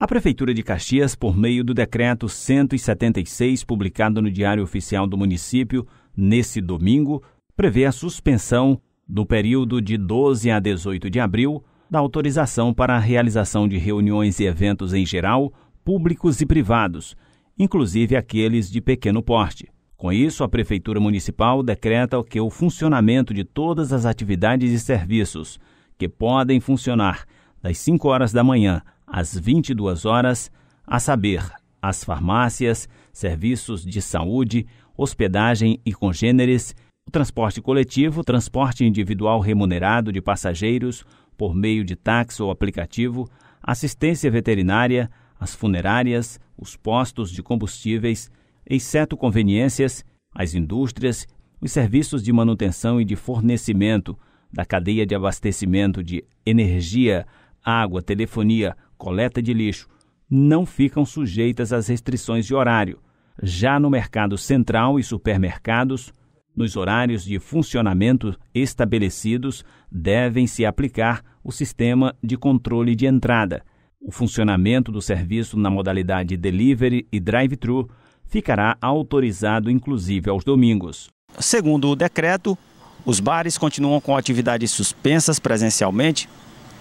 A Prefeitura de Caxias, por meio do Decreto 176, publicado no Diário Oficial do Município, nesse domingo, prevê a suspensão do período de 12 a 18 de abril da autorização para a realização de reuniões e eventos em geral, públicos e privados, inclusive aqueles de pequeno porte. Com isso, a Prefeitura Municipal decreta que o funcionamento de todas as atividades e serviços que podem funcionar das 5 horas da manhã às 22 horas, a saber, as farmácias, serviços de saúde, hospedagem e congêneres, o transporte coletivo, transporte individual remunerado de passageiros por meio de táxi ou aplicativo, assistência veterinária, as funerárias, os postos de combustíveis, exceto conveniências, as indústrias, os serviços de manutenção e de fornecimento da cadeia de abastecimento de energia, água, telefonia, coleta de lixo, não ficam sujeitas às restrições de horário. Já no mercado central e supermercados, nos horários de funcionamento estabelecidos, devem se aplicar o sistema de controle de entrada. O funcionamento do serviço na modalidade delivery e drive-thru ficará autorizado inclusive aos domingos. Segundo o decreto, os bares continuam com atividades suspensas presencialmente,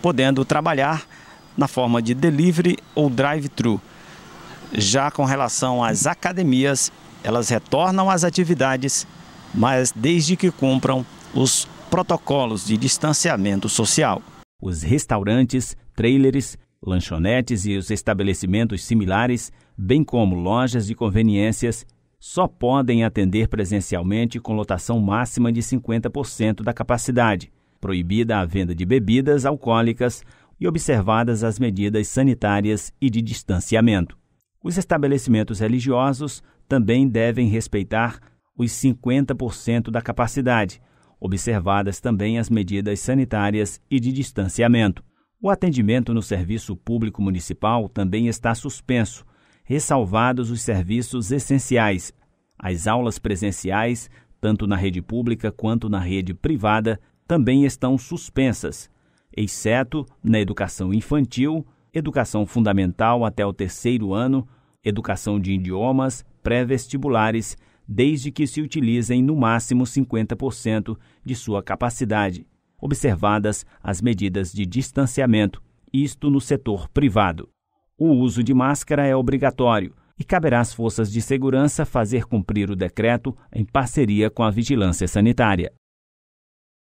podendo trabalhar na forma de delivery ou drive-thru. Já com relação às academias, elas retornam às atividades, mas desde que cumpram os protocolos de distanciamento social. Os restaurantes, trailers, lanchonetes e os estabelecimentos similares, bem como lojas de conveniências, só podem atender presencialmente com lotação máxima de 50% da capacidade. Proibida a venda de bebidas alcoólicas e observadas as medidas sanitárias e de distanciamento. Os estabelecimentos religiosos também devem respeitar os 50% da capacidade, observadas também as medidas sanitárias e de distanciamento. O atendimento no serviço público municipal também está suspenso, ressalvados os serviços essenciais. As aulas presenciais, tanto na rede pública quanto na rede privada, também estão suspensas, exceto na educação infantil, educação fundamental até o terceiro ano, educação de idiomas, pré-vestibulares, desde que se utilizem no máximo 50% de sua capacidade, observadas as medidas de distanciamento, isto no setor privado. O uso de máscara é obrigatório e caberá às forças de segurança fazer cumprir o decreto em parceria com a vigilância sanitária.